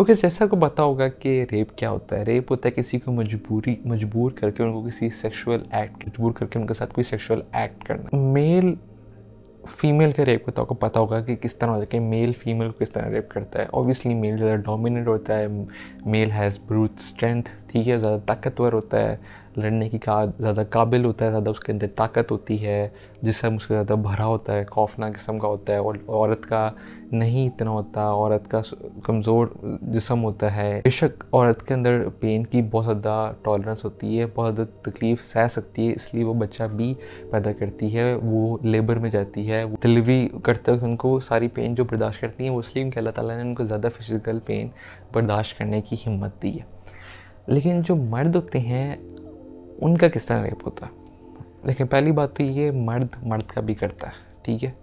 okay जैसा आपको पता होगा कि रेप क्या होता है रेप होता है किसी को मजबूरी मजबूर करके उनको किसी सेक्सुअल एक्ट मजबूर करके उनके साथ कोई सेक्सुअल एक्ट करना मेल फीमेल का रेप होता है आपको पता होगा कि किस तरह होता है कि मेल फीमेल को किस तरह रेप करता है ऑब्वियसली मेल ज़्यादा डोमिनेट होता है मेल हैज़ ब्रूथ स्ट्रेंथ ठीक है ज़्यादा ताकतवर होता है लड़ने की का ज़्यादा काबिल होता है ज़्यादा उसके अंदर ताकत होती है जिसम उसका ज़्यादा भरा होता है खौफनाक किस्म का होता है और औरत का नहीं इतना होता औरत का कमज़ोर जिसम होता है बेशक औरत के अंदर पेन की बहुत ज़्यादा टॉलरेंस होती है बहुत ज़्यादा तकलीफ़ सह सकती है इसलिए वो बच्चा भी पैदा करती है वो लेबर में जाती है डिलीवरी करते वक्त उनको सारी पेन जो बर्दाश्त करती है वो इसलिए उनके अल्लाह ताली ने उनको ज़्यादा फिजिकल पेन बर्दाश्त करने की हिम्मत दी है लेकिन जो मर्द होते हैं उनका किस तरह रेप होता है लेकिन पहली बात तो ये मर्द मर्द का भी करता है ठीक है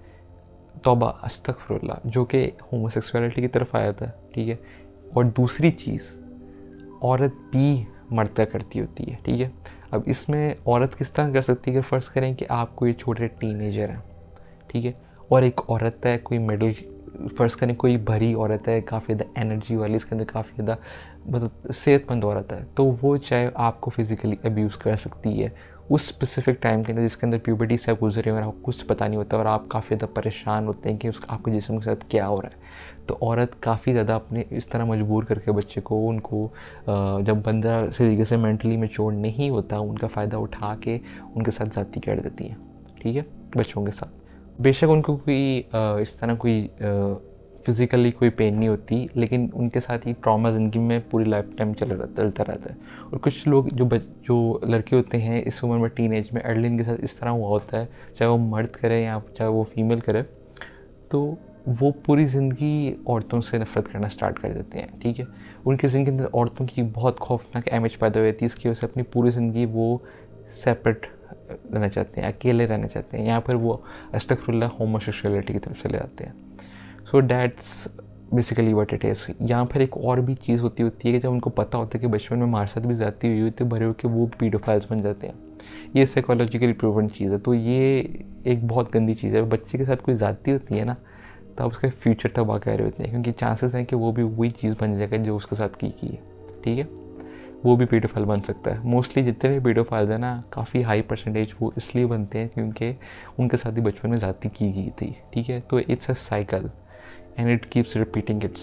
तोबा अस्तफरल्ला जो कि होमोसेक्सुअलिटी की तरफ आया था ठीक है और दूसरी चीज़ औरत भी मर्द का करती होती है ठीक है अब इसमें औरत किस तरह कर सकती है फ़र्ज़ करें कि आप कोई छोटे टीन एजर हैं ठीक है और एक औरत है कोई मिडिल फ़र्ज़ करें कोई भरी औरत है काफ़ी ज़्यादा एनर्जी वाली इसके अंदर काफ़ी ज़्यादा मतलब सेहतमंद औरत है तो वो चाहे आपको फिज़िकली अब्यूज़ कर सकती है उस स्पेसिफिक टाइम के अंदर जिसके अंदर प्यूबर्टी से आप गुजर रहे हैं और आपको कुछ पता नहीं होता और आप काफ़ी ज़्यादा परेशान होते हैं कि उस आपके जिसम के साथ क्या हो रहा है तो औरत काफ़ी ज़्यादा अपने इस तरह मजबूर करके बच्चे को उनको जब बंदा इस तरीके से मैंटली मेचोर नहीं होता उनका फ़ायदा उठा के उनके साथ ज़ाती कर देती है ठीक है बच्चों के साथ बेशक उनको कोई इस तरह कोई फिज़िकली कोई पेन नहीं होती लेकिन उनके साथ ही ट्रॉमा ज़िंदगी में पूरी लाइफ टाइम चल रहा चलता रहता है और कुछ लोग जो बच जो लड़के होते हैं इस उम्र में टीन एज में एडलिन के साथ इस तरह हुआ होता है चाहे वो मर्द करे या चाहे वो फीमेल करे तो वो पूरी ज़िंदगी औरतों से नफरत करना स्टार्ट कर देते हैं ठीक है उनकी ज़िंदगी अंदर औरतों की बहुत खौफनाक एमेज पैदा हो जाती है इसकी वजह से अपनी पूरी ज़िंदगी वो सेपरेट रहना चाहते हैं अकेले रहना चाहते हैं या फिर वो अस्तफुल्ला होमोसेक्सुअलिटी की तरफ चले जाते हैं so that's basically what it is या फिर एक और भी चीज़ होती होती है कि जब उनको पता होता है कि बचपन में हमारे भी जाती हुई होती है भरे हुए वो पीडोफाइल्स बन जाते हैं ये साइकोलॉजिकली प्रूवन चीज़ है तो ये एक बहुत गंदी चीज़ है बच्चे के साथ कोई जाती होती है ना तब उसका फ्यूचर तबाह कर रहे होते हैं क्योंकि चांसेस हैं कि वो भी वही चीज़ बन जाएगा जो उसके साथ की, की है ठीक है वो भी पीडोफाइल बन सकता है मोस्टली जितने भी पीडोफाइल्स हैं ना काफ़ी हाई परसेंटेज वो इसलिए बनते हैं क्योंकि उनके साथ ही बचपन में ज़्यादा की गई थी ठीक है तो it's a cycle and it keeps repeating it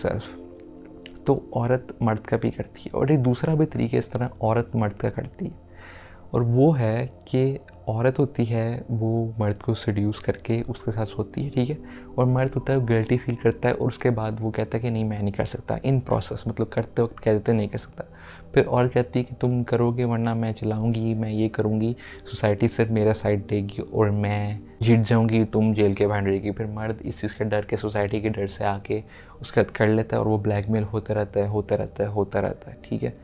तो औरत मर्द का भी करती है और एक दूसरा भी तरीके इस तरह औरत मर्द का करती है और वो है कि औरत होती है वो मर्द को सड्यूस करके उसके साथ सोती है ठीक है और मर्द होता है गिल्टी फील करता है और उसके बाद वो कहता है कि नहीं मैं नहीं कर सकता इन प्रोसेस मतलब करते वक्त कह देते नहीं कर सकता फिर और कहती है कि तुम करोगे वरना मैं चलाऊंगी मैं ये करूँगी सोसाइटी सिर्फ मेरा साइड देगी और मैं जीत जाऊँगी तुम जेल के बाहर रहेगी फिर मर्द इस चीज़ के डर के सोसाइटी के डर से आके उसके कर लेता है और वो ब्लैकमेल होता रहता है होता रहता है होता रहता है ठीक है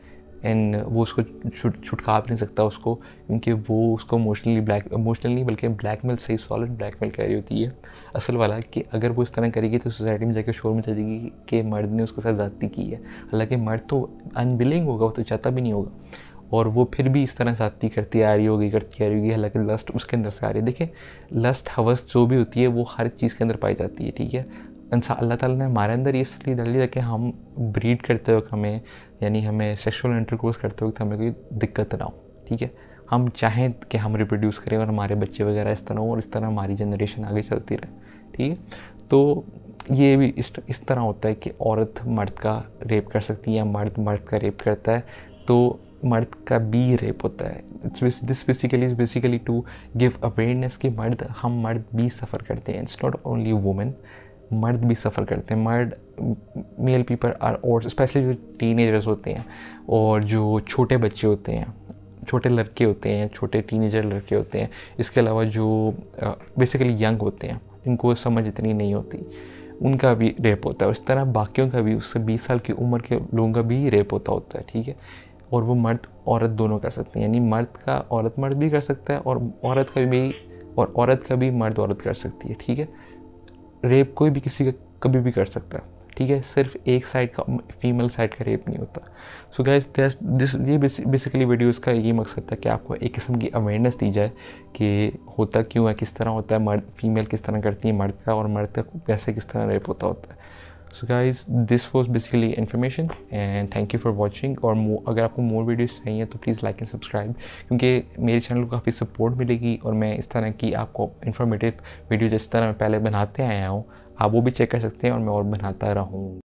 एंड वो उसको छुटका भी नहीं सकता उसको क्योंकि वो उसको इमोशनली ब्लैक इमोशनली नहीं बल्कि ब्लैकमेल से सॉलिड ब्लैकमेल कह रही होती है असल वाला कि अगर वो इस तरह करेगी तो सोसाइटी में जाकर शोर में चलेगी कि मर्द ने उसके साथ ज़्यादा की है हालांकि मर्द तो अनबिलिंग होगा वो तो चाहता भी नहीं होगा और वो फिर भी इस तरह साथी करती आ रही होगी करती आ रही होगी हालांकि लस्ट उसके अंदर से आ रही है देखें लस्ट हवस जो भी होती है वो हर चीज़ के अंदर पाई जाती है ठीक है इंसान अल्लाह ताला ने हमारे अंदर ये इसलिए डाल दिया कि हम ब्रीड करते वक्त हमें यानी हमें सेक्सुअल इंटरकोर्स करते वक्त हमें कोई दिक्कत ना हो ठीक है हम चाहें कि हम रिप्रोड्यूस करें और हमारे बच्चे वगैरह इस तरह हो और इस तरह हमारी जनरेशन आगे चलती रहे ठीक है तो ये भी इस इस तरह होता है कि औरत मर्द का रेप कर सकती है या मर्द मर्द का रेप करता है तो मर्द का भी रेप होता है it's this basically is basically to give awareness कि मर्द हम मर्द भी सफ़र करते हैं इट्स नॉट ओनली वुमेन मर्द भी सफ़र करते हैं मर्द मेल पीपल आर और स्पेशली जो टीनेजर्स होते हैं और जो छोटे बच्चे होते हैं छोटे लड़के होते हैं छोटे टीनेजर लड़के होते हैं इसके अलावा जो बेसिकली यंग होते हैं इनको समझ इतनी नहीं होती उनका भी रेप होता है उस तरह बाकियों का भी उससे 20 साल की उम्र के लोगों का भी रेप होता होता है ठीक है और वो मर्द औरत दोनों कर सकते हैं यानी मर्द का औरत मर्द भी कर सकता है और औरत का भी और औरत का भी मर्द औरत कर सकती है ठीक है रेप कोई भी किसी का कभी भी कर सकता है ठीक है सिर्फ एक साइड का फीमेल साइड का रेप नहीं होता सो गैस दिस ये बेसिकली वीडियोस का ये मकसद था कि आपको एक किस्म की अवेयरनेस दी जाए कि होता क्यों है किस तरह होता है मर्द फीमेल किस तरह करती है मर्द का और मर्द का कैसे किस तरह रेप होता होता है so guys this was basically information and thank you for watching और अगर आपको मोर वीडियोज़ चाहिए तो प्लीज़ लाइक एंड सब्सक्राइब क्योंकि मेरे चैनल को काफ़ी सपोर्ट मिलेगी और मैं इस तरह की आपको इन्फॉर्मेटिव वीडियो जिस तरह मैं पहले बनाते आया हूँ आप वो भी चेक कर सकते हैं और मैं और बनाता रहूँ